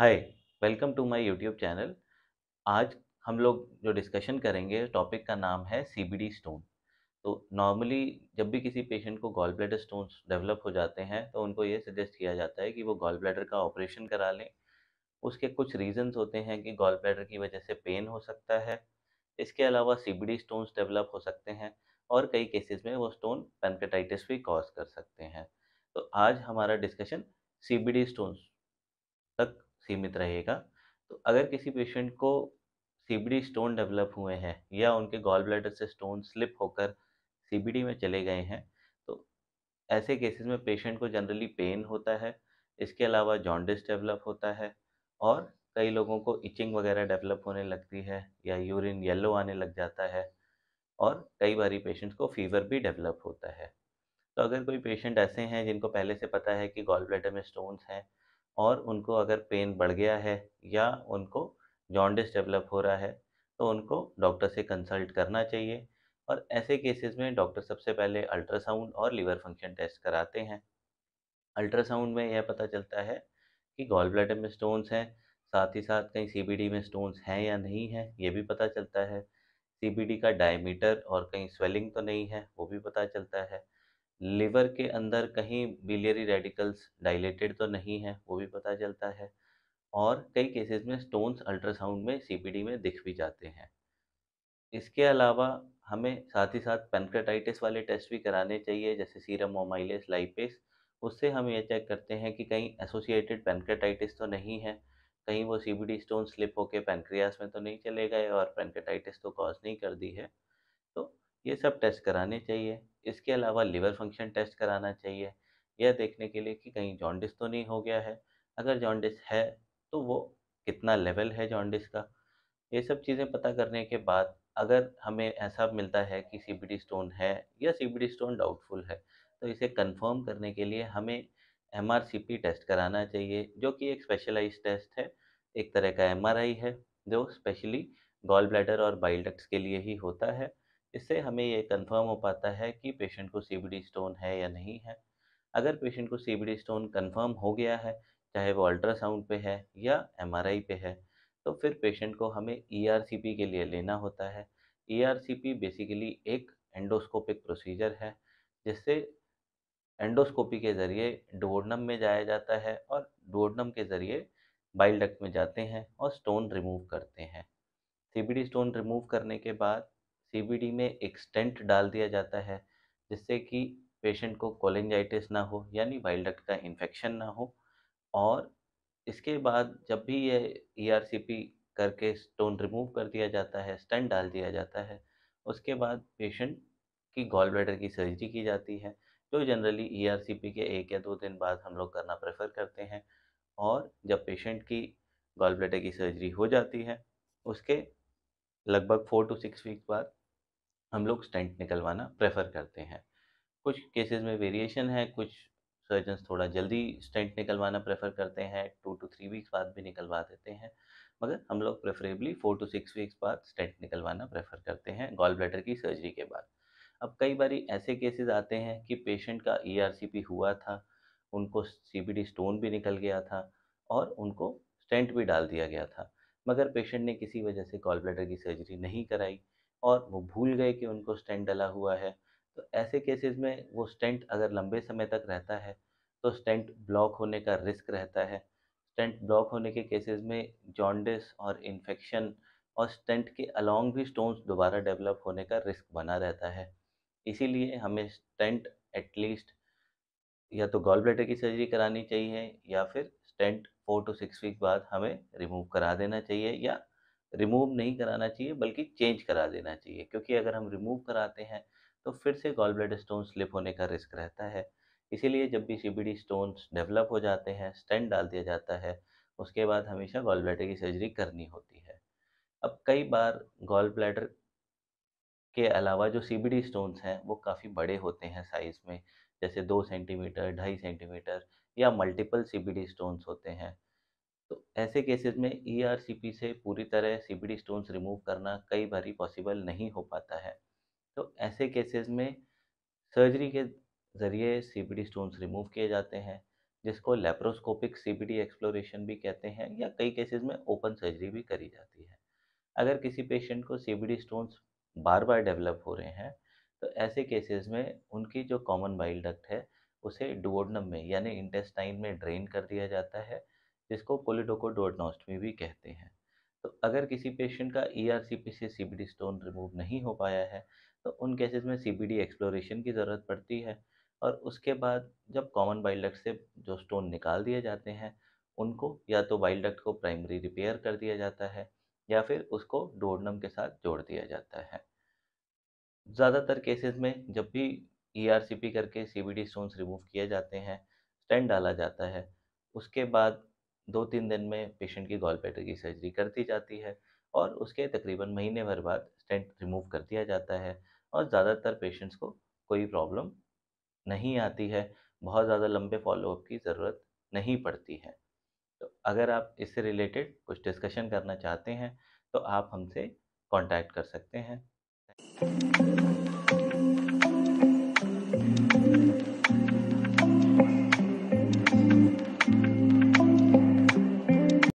hi welcome to my YouTube channel आज हम लोग जो डिस्कशन करेंगे टॉपिक का नाम है सीबीडी स्टोन तो नॉर्मली जब भी किसी पेशेंट को गॉल ब्लैडर स्टोन्स डेवलप हो जाते हैं तो उनको ये सजेस्ट किया जाता है कि वो गॉल ब्लैडर का ऑपरेशन करा लें उसके कुछ रीजंस होते हैं कि गॉल ब्लैडर की वजह से पेन हो सकता है इसके अलावा सी स्टोन्स डेवलप हो सकते हैं और कई केसेस में वो स्टोन पेनकेटाइटिस भी कॉज कर सकते हैं तो आज हमारा डिस्कशन सी स्टोन्स तक सीमित रहेगा तो अगर किसी पेशेंट को सीबीडी स्टोन डेवलप हुए हैं या उनके गॉल ब्लैडर से स्टोन स्लिप होकर सीबीडी में चले गए हैं तो ऐसे केसेस में पेशेंट को जनरली पेन होता है इसके अलावा जॉन्डिस डेवलप होता है और कई लोगों को इचिंग वगैरह डेवलप होने लगती है या यूरिन येलो आने लग जाता है और कई बार पेशेंट्स को फीवर भी डेवलप होता है तो अगर कोई पेशेंट ऐसे हैं जिनको पहले से पता है कि गॉल ब्लैडर में स्टोन्स हैं और उनको अगर पेन बढ़ गया है या उनको जॉन्डिस डेवलप हो रहा है तो उनको डॉक्टर से कंसल्ट करना चाहिए और ऐसे केसेस में डॉक्टर सबसे पहले अल्ट्रासाउंड और लीवर फंक्शन टेस्ट कराते हैं अल्ट्रासाउंड में यह पता चलता है कि गॉल ब्लैडर में स्टोन्स हैं साथ ही साथ कहीं सीबीडी में स्टोन्स हैं या नहीं है ये भी पता चलता है सीबीडी का डायमीटर और कहीं स्वेलिंग तो नहीं है वो भी पता चलता है लिवर के अंदर कहीं बिलियरी रेडिकल्स डाइलेटेड तो नहीं है वो भी पता चलता है और कई केसेस में स्टोन्स अल्ट्रासाउंड में सीपीडी में दिख भी जाते हैं इसके अलावा हमें साथ ही साथ पेनक्रेटाइटिस वाले टेस्ट भी कराने चाहिए जैसे सीरम ओमाइलेस लाइपेस उससे हम ये चेक करते हैं कि कहीं एसोसिएटेड पेनक्रेटाइटिस तो नहीं है कहीं वो सी डी स्टोन स्लिप होके पेनक्रियास में तो नहीं चले गए और पेनक्रेटाइटिस तो कॉज नहीं कर दी है ये सब टेस्ट कराने चाहिए इसके अलावा लिवर फंक्शन टेस्ट कराना चाहिए यह देखने के लिए कि कहीं जॉन्डिस तो नहीं हो गया है अगर जॉन्डिस है तो वो कितना लेवल है जॉन्डिस का ये सब चीज़ें पता करने के बाद अगर हमें ऐसा मिलता है कि सीबीडी स्टोन है या डी स्टोन डाउटफुल है तो इसे कन्फर्म करने के लिए हमें पी टेस्ट कराना चाहिए जो कि एक स्पेशलाइज टेस्ट है एक तरह का आई है जो स्पेशली गॉल ब्लैडर और बाइल डक्ट्स के लिए ही होता है इससे हमें ये कंफर्म हो पाता है कि पेशेंट को सीबीडी स्टोन है या नहीं है अगर पेशेंट को सीबीडी स्टोन कंफर्म हो गया है चाहे वो अल्ट्रासाउंड पे है या एमआरआई पे है तो फिर पेशेंट को हमें ईआरसीपी e के लिए लेना होता है ईआरसीपी e बेसिकली एक एंडोस्कोपिक प्रोसीजर है जिससे एंडोस्कोपी के ज़रिए डोडनम में जाया जाता है और डोडनम के ज़रिए बाइल डक्ट में जाते हैं और स्टोन रिमूव करते हैं सीबीडी स्टोन रिमूव करने के बाद सीबीडी में एक स्टेंट डाल दिया जाता है जिससे कि पेशेंट को कोलेंजाइटिस ना हो यानी वाइल डक्ट का इन्फेक्शन ना हो और इसके बाद जब भी ये ई e करके स्टोन रिमूव कर दिया जाता है स्टेंट डाल दिया जाता है उसके बाद पेशेंट की गॉल ब्लैडर की सर्जरी की जाती है जो जनरली ई e के एक या दो दिन बाद हम लोग करना प्रेफर करते हैं और जब पेशेंट की गॉल ब्लैडर की सर्जरी हो जाती है उसके लगभग फोर टू सिक्स वीक बाद हम लोग स्टेंट निकलवाना प्रेफर करते हैं कुछ केसेस में वेरिएशन है कुछ सर्जन्स थोड़ा जल्दी स्टेंट निकलवाना प्रेफर करते हैं टू टू थ्री वीक्स बाद भी निकलवा देते हैं मगर हम लोग preferably four to six weeks बाद स्टेंट निकलवाना प्रेफर करते हैं गॉल ब्लैडर की सर्जरी के बाद अब कई बार ऐसे केसेस आते हैं कि पेशेंट का ई e हुआ था उनको सी स्टोन भी निकल गया था और उनको स्टेंट भी डाल दिया गया था मगर पेशेंट ने किसी वजह से गॉल ब्लैडर की सर्जरी नहीं कराई और वो भूल गए कि उनको स्टेंट डला हुआ है तो ऐसे केसेस में वो स्टेंट अगर लंबे समय तक रहता है तो स्टेंट ब्लॉक होने का रिस्क रहता है स्टेंट ब्लॉक होने के केसेस में जॉन्डिस और इन्फेक्शन और स्टेंट के अलोंग भी स्टोन्स दोबारा डेवलप होने का रिस्क बना रहता है इसीलिए हमें स्टेंट एटलीस्ट या तो गॉल ब्लेटर की सर्जरी करानी चाहिए या फिर stent four to six week बाद हमें रिमूव करा देना चाहिए या रिमूव नहीं कराना चाहिए बल्कि चेंज करा देना चाहिए क्योंकि अगर हम रिमूव कराते हैं तो फिर से गॉल ब्लड स्टोन स्लिप होने का रिस्क रहता है इसीलिए जब भी सी स्टोन्स डेवलप हो जाते हैं स्टेंट डाल दिया जाता है उसके बाद हमेशा गॉल ब्लैडर की सर्जरी करनी होती है अब कई बार गॉल ब्लैडर के अलावा जो सीबीडी स्टोन्स हैं वो काफ़ी बड़े होते हैं साइज़ में जैसे दो सेंटीमीटर ढाई सेंटीमीटर या मल्टीपल सीबीडी स्टोन्स होते हैं तो ऐसे केसेस में ई e से पूरी तरह सी स्टोन्स रिमूव करना कई बार पॉसिबल नहीं हो पाता है तो ऐसे केसेस में सर्जरी के ज़रिए सीबीडी स्टोन्स रिमूव किए जाते हैं जिसको लेप्रोस्कोपिक सी एक्सप्लोरेशन भी कहते हैं या कई केसेस में ओपन सर्जरी भी करी जाती है अगर किसी पेशेंट को सी स्टोन्स बार बार डेवलप हो रहे हैं तो ऐसे केसेस में उनकी जो कॉमन बाइल डक्ट है उसे डुओडनम में यानी इंटेस्टाइन में ड्रेन कर दिया जाता है जिसको कोलिडोकोडोडनोस्ट भी कहते हैं तो अगर किसी पेशेंट का ई e से सी स्टोन रिमूव नहीं हो पाया है तो उन केसेस में सी एक्सप्लोरेशन की ज़रूरत पड़ती है और उसके बाद जब कॉमन बाइल डक्ट से जो स्टोन निकाल दिए जाते हैं उनको या तो बाइल डक्ट को प्राइमरी रिपेयर कर दिया जाता है या फिर उसको डोडनम के साथ जोड़ दिया जाता है ज़्यादातर केसेस में जब भी ई e करके सी स्टोन्स रिमूव किए जाते हैं स्टैंड डाला जाता है उसके बाद दो तीन दिन में पेशेंट की गॉल पैटर की सर्जरी कर दी जाती है और उसके तकरीबन महीने भर बाद स्टेंट रिमूव कर दिया जाता है और ज़्यादातर पेशेंट्स को कोई प्रॉब्लम नहीं आती है बहुत ज़्यादा लंबे फॉलोअप की ज़रूरत नहीं पड़ती है तो अगर आप इससे रिलेटेड कुछ डिस्कशन करना चाहते हैं तो आप हमसे कॉन्टैक्ट कर सकते हैं